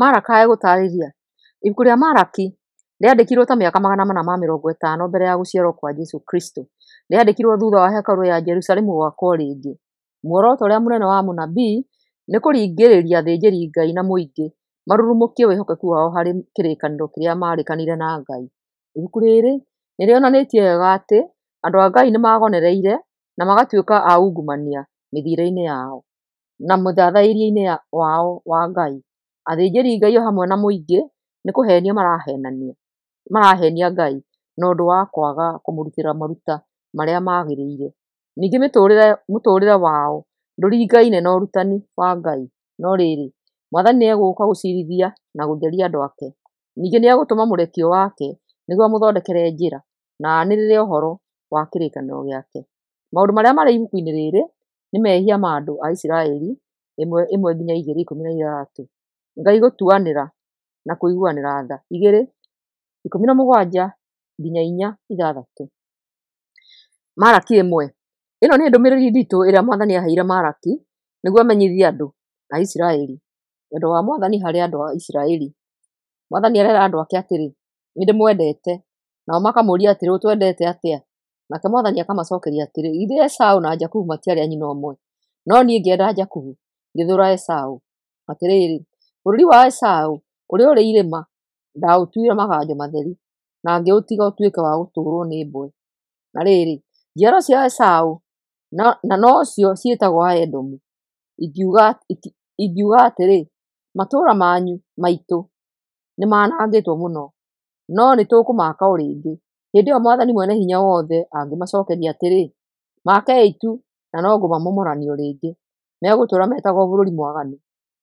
Maraka egũtarĩria, ibuku rĩa Maraki rĩandĩkirwo ta miaka magana mana ma mĩrongo ĩtano mbere ya gũciarwo kwa jesu Kristo. Rĩandĩkirwo thutha wa hekarũ ya Jerusalemu gwakwo rĩngĩ. Muoroto ũrĩa mũnene wa mũnabii ni kuringiriria thinjiri Ngai na mũingĩ marurumũkie wĩhokeku wao hari kĩrĩkanĩro kiria marikanire na Ngai. Ibuku rĩrĩ ni rĩonanĩtie wega atĩ andu a Ngai ni magonereire na magatuika aungumania ungumania mĩthiĩre yao, na mũthathairie-inĩ wao wa Ngai athinjeri Ngai o hamwe na mũingĩ nĩ kũhenia marahenania marahenia Ngai na ũndũ wa kwaga kumurutira maruta maria marĩa ningi Ningĩ mũtũũrĩre wao nduri ngai ne no rutani wa Ngai, no rĩrĩ, Mwathani eguka gucirithia na gutheria andũ ake. ningi ni egutuma murekio wake nĩguo muthondekere njira na aanĩrĩre ũhoro wa kĩrĩkanĩro gĩake. Maũndũ maria mari ibuku-inĩ rĩrĩ nĩ mehia ma andũ a Isiraeli ĩmwe nginya igĩrĩ ikũmi na ithathatũ. Ngai gũtuanĩra na kũiguanĩra tha igĩrĩ ikũmi na mũgwanja nginya inya ithathatũ. Maraki ĩmwe. Ĩno nĩ ndũmĩrĩri nditũ ĩrĩa Mwathani aheire Maraki nĩguo amenyithie andũ a Isiraeli wendo wa Mwathani harĩ andũ a Isiraeli. Mwathani arera andũ ake atĩrĩ, “Nĩndĩmwendete.” Nao makamũũria atĩrĩ, “Ũtwendete atĩa?” Nake Mwathani akamacokeria atĩrĩ, ithe Esaũ na Jakubu matiarĩ a nyina ũmwe? No niĩ ngĩenda Jakubu, ngĩthũũra Esaũ.” Atĩrĩrĩ, Bũrũri wa esau uri uri ũrĩ irĩma ndaũtuire maganjo matheri, na utiga ũtuĩke wa gũtũũrwo nĩ mbwe. Na riri njiaro cia esau na nocio ciĩtagwo Aedomu, ingiuga atĩrĩ, ‘Matũũra manyu maitũ nĩ manangĩtwo muno no nĩtũkũmaaka o rĩngĩ.’ Hĩndĩ ĩyo Mwathani Mwene-Hinya-Wothe angĩmacookeria atĩrĩ, ‘Maakei tu, na no ngũmamomoranio rĩngĩ. megutura metagwo bururi mwaganu.’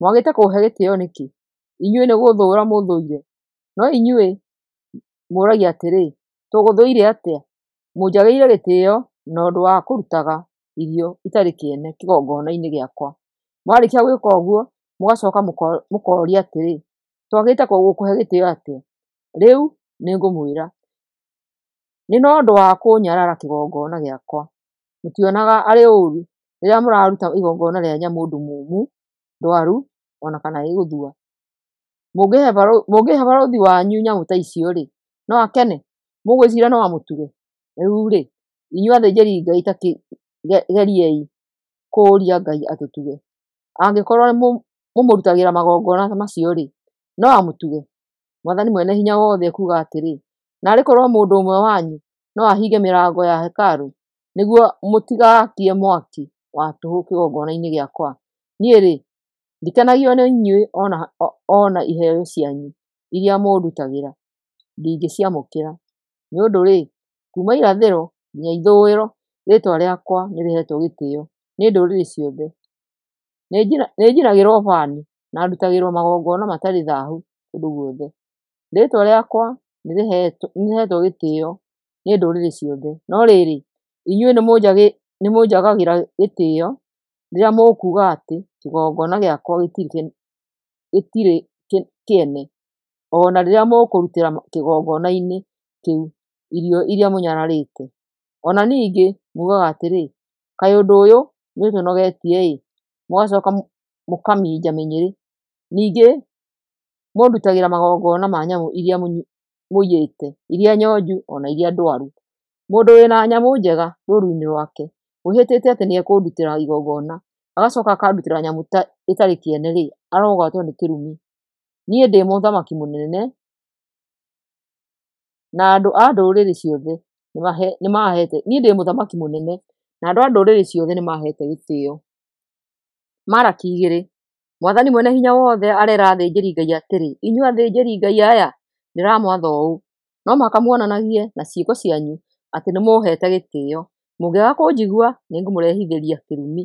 mwagite kuhe gitio niki nĩkĩ? ni guthura mũthũire. No inyuĩ mũragia atĩrĩ, ‘Tũgũthũire atia mujagire gitio no ndu wa kurutaga irio itari kiene itarĩ kĩene kĩgongona-inĩ gĩakwa. Mwarĩkia gwĩka ũguo, mũgacoka mũkoria atĩrĩ, kuhe gitio atia riu ni ngumwira ni no ndu wa kunyarara kigongona giakwa mutionaga ari uru rĩrĩa muraruta igongona rĩa nyamũ mumu ndwaru ona kana ĩgũthua. Mũngĩhe barũthi wanyu nyamũ ta icio-rĩ, no akene? Mũgwĩciria no amũtuge? Rĩu-rĩ, inyuĩ athĩnjĩri Ngai ta geriai kũũria Ngai atũtuge. Angĩkorwo mũmũrutagĩra magongona macio-rĩ, no amũtuge. Mwathani mwene hinya wothe ekuuga atĩrĩ, naarĩ korwo mũndũ ũmwe wanyu no ahinge mĩrango ya hekarũ, nĩguo mũtigakie mwaki wa tũhũ kĩgongona-inĩ gĩakwa. niĩ Ndikenagio nä inyuĩ ona na iheo cianyu iria mũndutagĩra ndingĩciamũkĩra. Nĩ ũndũ-rĩ, kuuma irathĩro nginya ithũĩro, rĩĩtwa rĩakwa nĩ rĩheetwo gĩtĩĩo nĩ ndũrĩrĩ ciothe. Nĩ njinagĩrwo Bani na ndutagĩrwo magongona matarĩ thaahu kũndũ guothe. Rĩĩtwa rĩakwa nĩ rĩheetwo gĩtĩĩo nĩ ndũrĩrĩ ciothe. No rĩrĩ, inyuĩ nĩmũnjagagĩra gĩtĩĩo rĩrĩa mũkuga atĩ kĩgongona gĩakwa gĩtirĩ gĩtirĩ kĩene ona rĩrĩa mũkũrutĩra kĩgongona-inĩ kĩu irio iria mũnyararĩte ona ningĩ mugaga atĩrĩ kaĩ ũndũ ũyũ nĩ ũtũnogetie ĩ mũgacoka mũkaminja mĩnyĩrĩ ningĩ mũndutagĩra magongona ma nyamũ iria mũiyĩte iria nyonju ona iria ndwaru mũndũ wĩna nyamũ njega rũru-inĩ rwake mwĩhĩtĩte atĩ nĩ ekũndutĩra igongona agacoka akarutĩra nyamũ ĩtarĩ kĩene rĩ arogatwo nĩ kĩrumi niĩ ndĩ mũthamaki mũnene na andũ a ndũrĩrĩ ciothe nĩ mahete niĩ ndĩ mũthamaki mũnene na andũ a ndũrĩrĩ ciothe nĩ mahete gĩtĩo mara kigire mwathani mwene hinya wothe arera athĩnjĩri ngai atĩrĩ inyuĩ athĩnjĩri ngai aya ndĩramwatha ũũ no mũhaka muonanagie na ciĩko cianyu atĩ nĩ mũhete gĩtĩo mũngĩaga kũnjigua nĩngũmũrehithĩria kirumi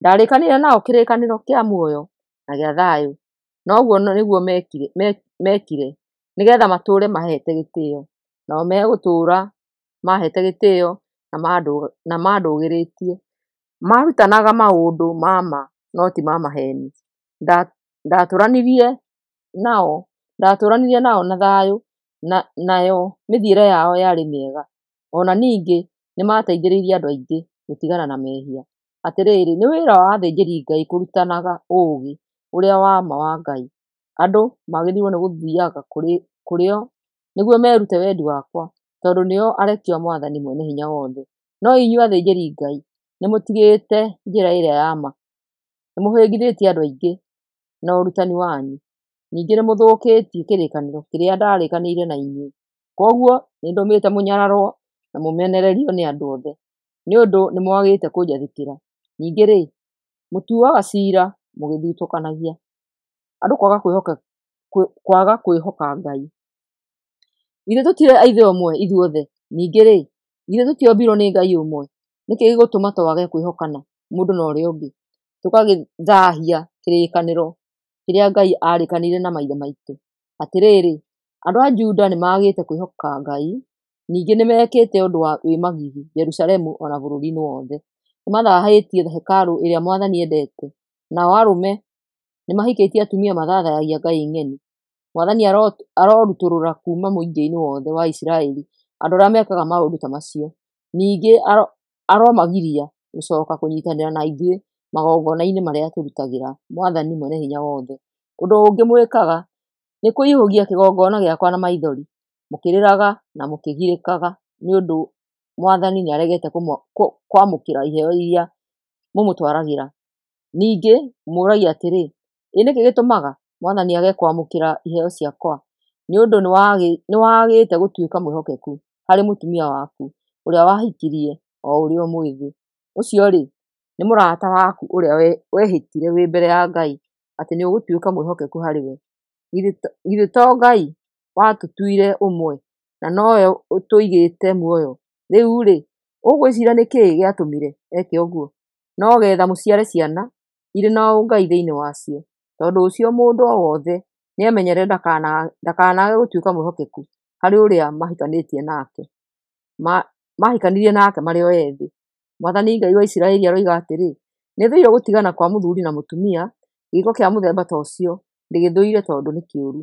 ndarikanire nao kĩrĩkanĩro kia muoyo na gia thayũ, na ũguo mekire meekire, nĩgeetha matũũre maheete gĩtĩĩo, nao megũtũũra mahete gitio na mandu giritie marutanaga maundu mama no ti ma maheeni. Ndatũũranirie nao na na nayo mithire yao yari miega ona ningi ningĩ nĩ mateithĩrĩirie andũ aingĩ na mehia. Atĩrĩrĩ, nĩ wĩra wa athĩnjĩri Ngai kũrutanaga ũũgĩ ũrĩa wa ma wa Ngai. Andũ magĩrĩirwo nĩ gũthiaga kũrĩ o nĩguo merute wendi wakwa, tondũ nĩo arekia Mwathani Mwene-Hinya-Wothe. No inyuĩ athĩnjĩri Ngai, nĩmũtigĩte njĩra ĩrĩa ya ma, nĩmũhĩngithĩtie andũ aingĩ na ũrutani wanyu. Ningĩ nĩmũthũkĩtie kĩrĩkanĩro kĩrĩa ndarĩkanĩire na inyuĩ. Kwoguo nĩndũmĩte mũnyararwo na mũmenererio nĩ andũ othe, nĩ ũndũ nĩmwagĩte kũnjathĩkĩra. Ningĩ-rĩ, mũtuaga ciira mũgĩthutũkanagia. Andũ kwaga kwĩhoka kwaga kwĩhoka Ngai. Githĩ tire aithe ũmwe ithuothe? Ningĩ-rĩ, githĩ tũtiombirwo nĩ Ngai ũmwe? Nĩkĩ gĩgũtũma twage kwĩhokana mũndũ na ũrĩa ũngĩ, tũkagĩthaahia kĩrĩkanĩro kĩrĩa Ngai kanire na maithe maitũ? Atĩrĩrĩ, andũ a Juda nĩmagĩte kwĩhoka Ngai, ningĩ nĩmekĩte ũndũ wĩ magigi Jerusalemu o na bũrũri-inĩ wothe nĩmathahĩtie hekarũ ĩrĩa Mwathani endete, nao arũme nĩmahikĩtie atumia mathathayagia Ngai ng'eni Mwathani arorutũrũra kuma mũingĩ-inĩ wothe wa Isiraeli andũ arĩa mekaga maũndũ ta macio. Ningĩ aromagiria gũcoka kũnyitanĩra na ithuĩ magongona-inĩ marĩa tũrutagĩra Mwathani Mwene-Hinya-Wothe. Ũndũ ũngĩ mwĩkaga nĩ kũihũgia kĩgongona gĩakwa na maithori, mũkĩrĩraga na mũkĩgirĩkaga nĩ ũndũ mwathani nä aregete kwamå kä ra iheo iria må må twaragä rä ä nä kä gä tå maga mwathani age ra iheo ciakwa nĩ ũndũ nĩ wagĩte gũtuĩka mwĩhokeku harĩ mũtumia waku ũrĩa wahikirie o ũrĩ o mwĩthĩ ũcio nä må rata waku ũrĩa wehĩtire wä mbere ya ngai atĩ nĩ ũgũtuĩka mwĩhokeku harĩ we githä to ngai å mwe na igä te muoyo riu ri ũgwĩciria niki giatumire eke ũguo? No getha muciare ciana irĩ na ungai thĩinĩ wacio, tondũ ũcio mũndũ o wothe nĩamenyerere ndakanaage gũtuĩka mwĩhokeku harĩ ũrĩa mahikanirie nake mari o ethĩ. Mwathani Ngai wa Isiraeli aroiga atiri ni thũire gutigana kwa muthuri na mutumia gĩĩko kĩa muthemba ta ucio ndigithuire tondu nĩ kĩũru.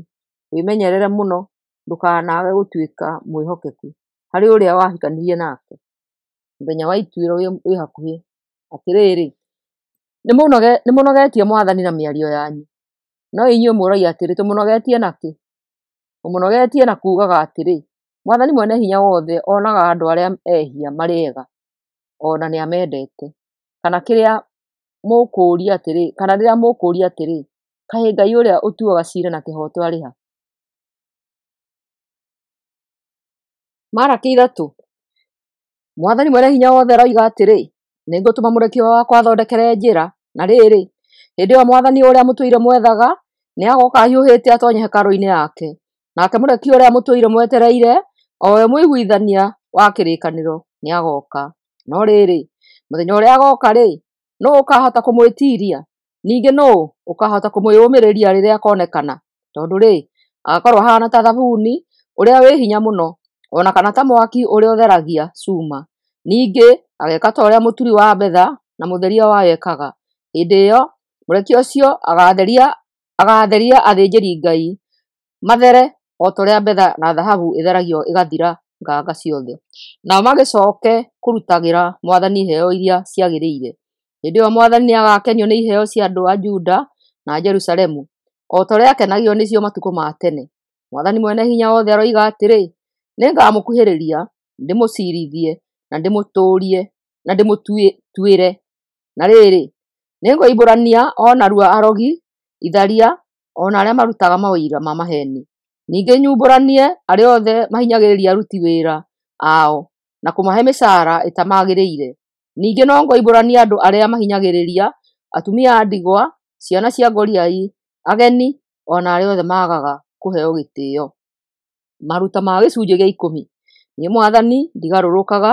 Wĩmenyerere mũno ndũkanaage gũtuĩka mwĩhokeku rä a wahikanirie nake mũthenya wa atä rä rä nä må nogetie mwathani na ario yanyu no må nogetie atĩrĩ å må nogetie na atä rä mwathani mwene hinya wothe onaga arä a ehia marä ega ona amendete kana kĩrĩa mũkũũria atĩrĩ kana ria atä rä kaĩ ngai ũrĩa ũtuaga ciira na hoto arä ha Maraki ithatũ. Mwathani mwene hinya wothe roiga aroiga atĩrĩ, nĩngũtũma mũrekia wakwa athondekere njĩra, na rĩrĩ, hĩndĩ ĩyo mwathani ũrĩa mũtũire mwethaga, nĩagooka ahiũhĩte atonye hekarũ-inĩ yake, nake mũrekia ũrĩa mũtũire mwetereire, owe we mũiguithania wa kĩrĩkanĩro, agoka No rĩrĩ, mũthenya ũrĩa agooka-rĩ, nũũ ũkaahota kũmwĩtiiria? Ningĩ nũũ ũkaahota kũmwĩyũmĩrĩria rĩrĩa akonekana Tondũ-rĩ, agaakorwo hana ta thabuni, ũrĩa wĩ hinya mũno, ona kana ta mwaki uri ũtheragia cuma. ningi ageka ta ũrĩa muturi wa betha na mutheria wa yekaga Hĩndĩ ĩyo mureki ũcio agatheria agatheria athinjiri Ngai mathere o ta ũrĩa betha na thahabu ĩtheragio ĩgathira nganga ciothe. Nao magĩcoke kũrutagĩra Mwathani iheo iria ciagĩrĩire. Hĩndĩ ĩyo Mwathani nĩagakenio ni iheo cia andũ a Juda na Jerusalemu, o ta ũrĩa aakenagio nĩcio matukũ ma tene. Mwathani Mwene Hinya Wothe aroiga atĩrĩ, nĩngamũkuhĩrĩria ndĩmũciirithie na ndĩmũtũũrie na re na rĩrĩ nĩngoimbũrania o narua arogi itharia o arä a marutaga mawĩra ma maheeni ningĩ nyumbũranie arä othe ria aruti ra ao na kũmahe mĩcaara ĩtamagĩrĩire ningĩ no ngoimbũrania andũ arĩa andå atumia a ndigwa ciana cia ngoriai ageni o magaga kå heo gä tä o maruta ma gĩcunjĩ gĩa ikũmi niĩ mwathani ndigarũrũkaga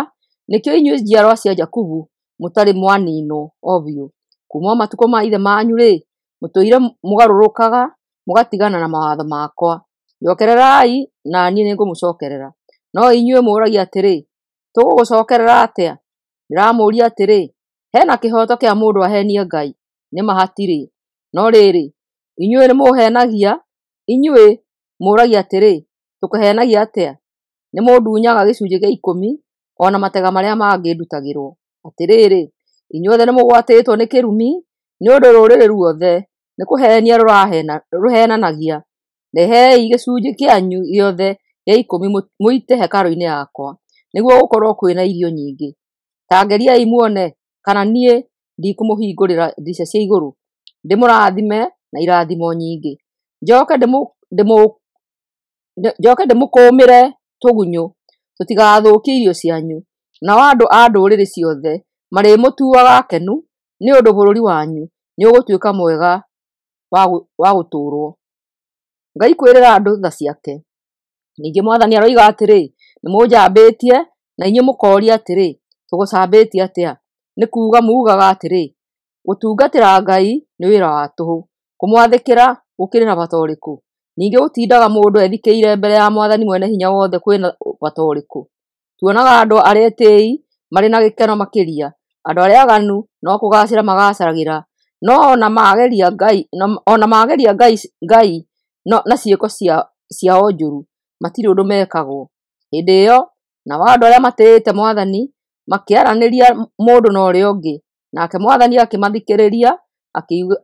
nĩkĩo inyuĩ njiarwa cia jakubu mũtarĩ mwanino o biũ kuuma matukũ ma ithe manyu-rĩ mũtũire mũgarũrũkaga mũgatigana na mawatho makwa njookererai na niĩ nĩngũmũcookerera no inyuĩ mũũragia atĩrĩ tũgũgũcookerera atĩa ndĩramũũria atĩrĩ he na kĩhooto kĩa mũndũ aheenie ngai nĩ ma hatirĩ no rĩrĩ inyuĩ nĩmũũheenagia inyuĩ mũũragia atĩrĩ tukihenagia atia nä må ndunyaga gä cunjä gä a ikå mi ona matega marä a mangä ndutagä rwo atä rä inyuothe nä må gwatä two nä kä rumi nä ndå rå rä rä ruothe nä kå henia rå henanagia rehei gä cunjä kä anyu gäothe gä a ikå mi må yakwa niguo gũkorwo kwĩna irio nyingi tangeriai muone kana niĩ ndikũmũhingũrĩra ndirica cia iguru ndimurathime na irathimo nyingĩ njoke ndĩmũũkũũre njoke ndĩmũkũũmĩre tũgunyũ tũtigathũkie irio cianyu na andũ a ndũrĩrĩ ciothe marĩmũtuaga akenu nĩ ũndũ bũrũri wanyu nĩ ũgũtuĩka mwega wa gũtũũrwo ngai kwĩrĩra andũ tha ciake ningĩ mwathani aroiga atĩrĩ nĩmũnjambĩtie na inyuĩ mũkooria atĩrĩ tũgũcambĩtie atĩa nĩ kuuga muugaga atĩrĩ gũtungatĩra ngai nĩ wĩra wa tũhũ kũmwathĩkĩra gũkĩrĩ na bata ũrĩkũ Ningĩ gũtindaga mũndũ ethikĩire mbere ya Mwathani mwene hinya wothe kwĩna bata ũrĩkũ? Tuonaga andå arĩa etĩĩi marä na gĩkeno makĩria, andũ arĩa aganu no kũgaacĩra ra no o na mageria Ngai na ciĩko ciao matirä å ndå mekagwo. Hĩndĩ ĩyo, nao a arĩa te Mwathani makĩaranĩria mũndũ na å ngä nake Mwathani akĩmathikĩrĩria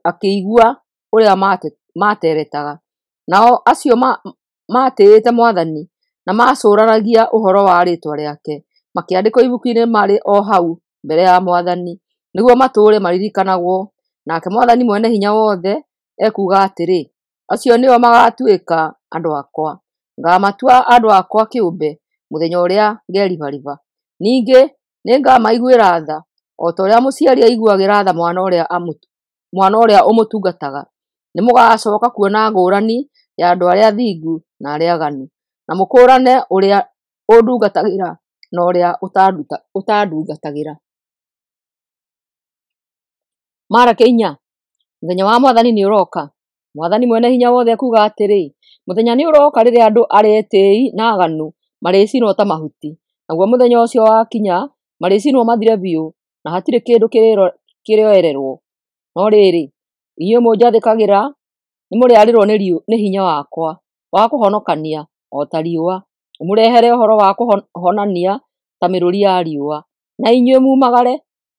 akĩigua ũrĩa materetaga nao acio matĩĩte mwathani na macũranagia ũhoro wa rĩtwa rĩake makĩandĩkwo ibuku-inĩ marĩ o hau mbere ya mwathani nĩguo matũũre maririkanagwo nake mwathani mwene hinya wothe ekuuga atĩrĩ acio nĩo magaatuĩka andũ akwa ngamatua andũ akwa kĩũmbe mũthenya ũrĩa ngeribariba ningĩ nĩngamaiguĩra tha o ta ũrĩa mũciari aiguagĩra tha mwana ũrĩa ũmũtungataga må gacoka kuona ngũũrani ya arä a athingu na arĩa aganu, na mũkũũrane ũrĩa ũndungatagĩra na ũrĩa ũtandungatagĩra. Maareke inya, mũthenya wa Mwathani å roka Mwathani mwene hinya wothe ekuuga atĩrĩ, mũthenya nĩ ũroka rĩrĩa andũ arĩa i na aganu marĩcinwo ta mahuti, naguo mũthenya ũcio wakinya, marĩcinwo mathire biå na kä kĩndũ oererwo No rä inyuĩ mũnjathĩkagĩra nĩmũrĩarĩrwo nĩ hinya wakwa wa kũhonokania o ta riũa mũrehere ũhoro wa kũhonania ta mĩrũri ya riũa na inyuĩ mumagare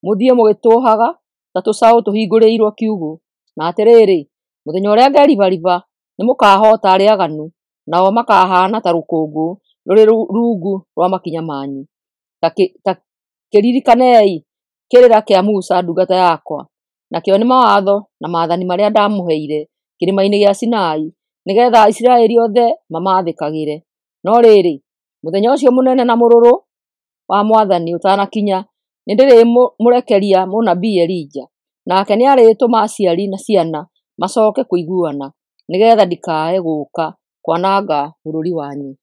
mũthiĩ mũgĩtũhaga ta tũcaũ tũhingũrĩirwo kiugũ na atĩrĩrĩ mũthenya ũrĩa ngeribariba nĩmũkahoota arĩa aganu nao makahana ta rũkũngũ rũrĩ rungu rwa makinya manyu ta kĩririkanei kĩrĩra kĩa musa ndungata yakwa nakä o nä mawatho na mathani marä a ndamå heire kä rä ma-inä gä a cinai nä getha iciraä ri othe mamathä kagä re no rä rä må thenya å cio må nene na må rå rå wa mwathani å tanakinya nä ndä rä må rekeria månabii elija nake nä arä tå ma ciari na ciana macoke kå iguana nä getha ndikae gå ka kwananga å rå ri wanyi